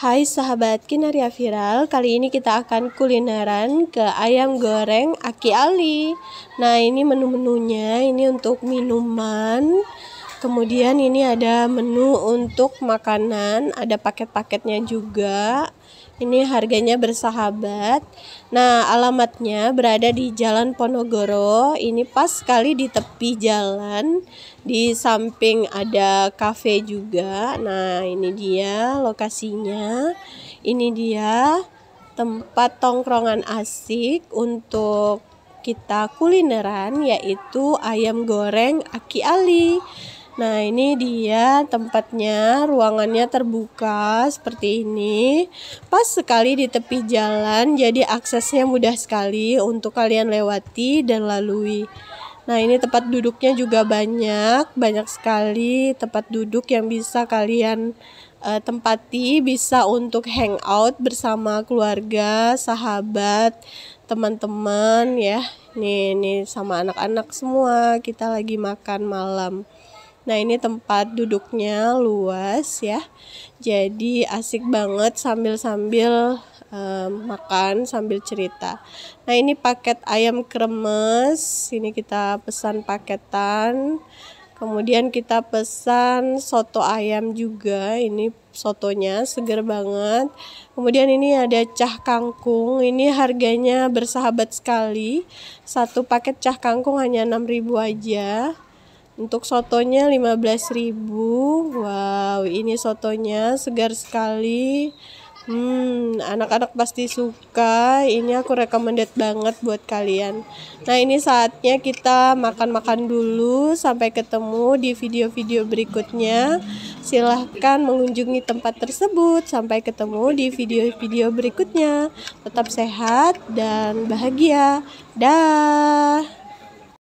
Hai sahabat Kinaria Viral, kali ini kita akan kulineran ke ayam goreng Aki Ali. Nah, ini menu-menunya, ini untuk minuman Kemudian ini ada menu untuk makanan, ada paket-paketnya juga. Ini harganya bersahabat. Nah, alamatnya berada di Jalan Ponogoro. Ini pas sekali di tepi jalan. Di samping ada kafe juga. Nah, ini dia lokasinya. Ini dia tempat tongkrongan asik untuk kita kulineran yaitu ayam goreng Aki Ali. Nah, ini dia tempatnya, ruangannya terbuka seperti ini. Pas sekali di tepi jalan, jadi aksesnya mudah sekali untuk kalian lewati dan lalui. Nah, ini tempat duduknya juga banyak, banyak sekali tempat duduk yang bisa kalian uh, tempati, bisa untuk hangout bersama keluarga, sahabat, teman-teman ya. Nih, nih sama anak-anak semua kita lagi makan malam. Nah ini tempat duduknya luas ya, jadi asik banget sambil-sambil um, makan sambil cerita. Nah ini paket ayam kremes, ini kita pesan paketan. Kemudian kita pesan soto ayam juga, ini sotonya seger banget. Kemudian ini ada cah kangkung, ini harganya bersahabat sekali. Satu paket cah kangkung hanya 6.000 aja. Untuk sotonya 15.000. Wow, ini sotonya segar sekali. Hmm, anak-anak pasti suka. Ini aku recommended banget buat kalian. Nah, ini saatnya kita makan-makan dulu. Sampai ketemu di video-video berikutnya. Silahkan mengunjungi tempat tersebut. Sampai ketemu di video-video berikutnya. Tetap sehat dan bahagia. Dah.